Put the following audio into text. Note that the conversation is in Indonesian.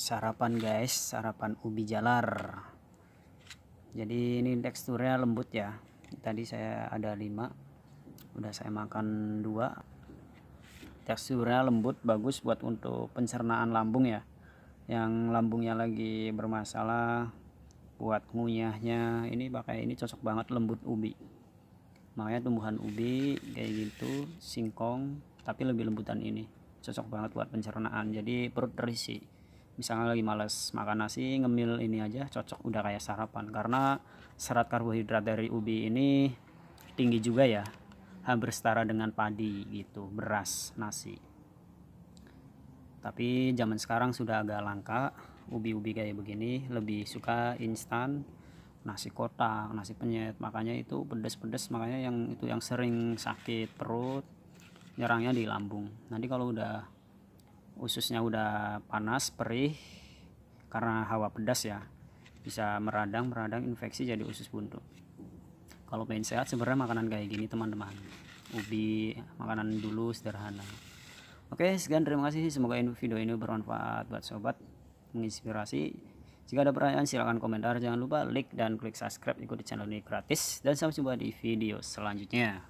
sarapan guys sarapan ubi jalar jadi ini teksturnya lembut ya tadi saya ada 5 udah saya makan dua teksturnya lembut bagus buat untuk pencernaan lambung ya yang lambungnya lagi bermasalah buat ngunyahnya ini pakai ini cocok banget lembut ubi makanya tumbuhan ubi kayak gitu singkong tapi lebih lembutan ini cocok banget buat pencernaan jadi perut terisi misalnya lagi males makan nasi ngemil ini aja cocok udah kayak sarapan karena serat karbohidrat dari ubi ini tinggi juga ya hampir setara dengan padi gitu beras nasi tapi zaman sekarang sudah agak langka ubi-ubi kayak begini lebih suka instan nasi kotak nasi penyet makanya itu pedes-pedes makanya yang itu yang sering sakit perut nyerangnya di lambung nanti kalau udah ususnya udah panas perih karena hawa pedas ya bisa meradang meradang infeksi jadi usus buntu kalau pengen sehat sebenarnya makanan kayak gini teman-teman ubi makanan dulu sederhana oke sekian terima kasih semoga video ini bermanfaat buat sobat menginspirasi jika ada pertanyaan silahkan komentar jangan lupa like dan klik subscribe ikuti channel ini gratis dan sampai jumpa di video selanjutnya